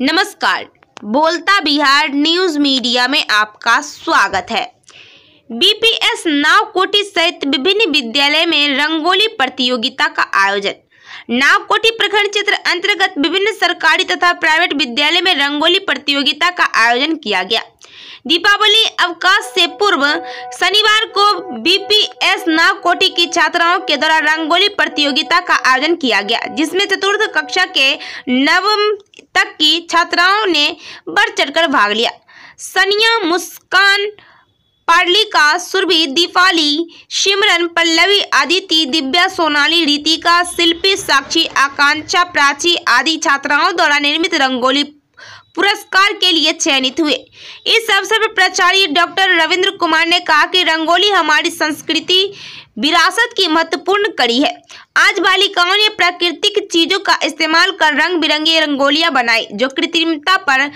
नमस्कार बोलता Bihar news media में आपका स्वागत है बीपीएस नावकोटी सहित विभिन्न विद्यालय में रंगोली प्रतियोगिता का आयोजन नावकोटी प्रखंड क्षेत्र अंतर्गत विभिन्न सरकारी तथा प्राइवेट विद्यालय में रंगोली प्रतियोगिता का आयोजन किया गया दीपावली अवकाश से पूर्व शनिवार को बीपीएस नावकोटी की छात्राओं के द्वारा रंगोली प्रतियोगिता का आयोजन किया गया जिसमें चतुर्थ कक्षा के नवम तक की छात्राओं ने बढ़ चढ़कर भाग लिया सनिया मुस्कान पार्लिका सुरभि दीपाली सिमरन पल्लवी आदिति दिव्या सोनाली रीतिका शिल्पी साक्षी आकांक्षा प्राची आदि छात्राओं द्वारा निर्मित रंगोली पुरस्कार के लिए चयनित हुए इस अवसर पर प्राचार्य डॉक्टर रविंद्र कुमार ने कहा कि रंगोली हमारी संस्कृति विरासत की महत्वपूर्ण कड़ी है आज बालिकाओं ने प्राकृतिक चीजों का इस्तेमाल कर रंग बिरंगी रंगोलियां बनाई जो कृत्रिमता पर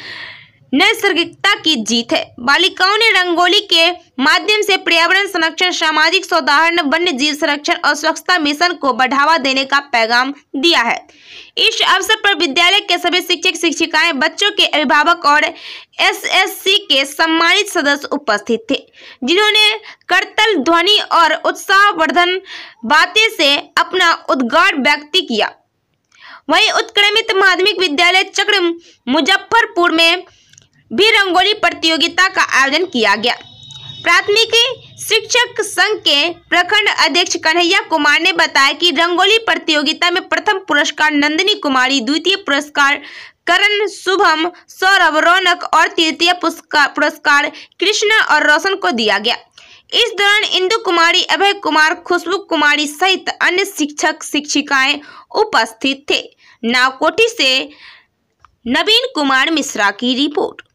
नैसर्गिकता की जीत है बालिकाओं ने रंगोली के माध्यम से पर्यावरण संरक्षण सामाजिक सौदाहरण वन्य जीव संरक्षण और स्वच्छता मिशन को बढ़ावा देने का पैगाम दिया है इस अवसर पर विद्यालय के सभी शिक्षक शिक्षिकाएं बच्चों के अभिभावक और एसएससी के सम्मानित सदस्य उपस्थित थे जिन्होंने करतल ध्वनि और उत्साहवर्धन बातें से अपना उद्गार व्यक्त किया वही उत्क्रमित माध्यमिक विद्यालय चक्र मुजफ्फरपुर में भी रंगोली प्रतियोगिता का आयोजन किया गया प्राथमिक शिक्षक संघ के प्रखंड अध्यक्ष कन्हैया कुमार ने बताया कि रंगोली प्रतियोगिता में प्रथम पुरस्कार नंदिनी कुमारी द्वितीय पुरस्कार करण शुभम सौरभ रौनक और तृतीय पुरस्कार कृष्णा और रोशन को दिया गया इस दौरान इंदु कुमारी अभय कुमार खुशबू कुमारी सहित अन्य शिक्षक शिक्षिकाएं उपस्थित थे नावकोटी से नवीन कुमार मिश्रा की रिपोर्ट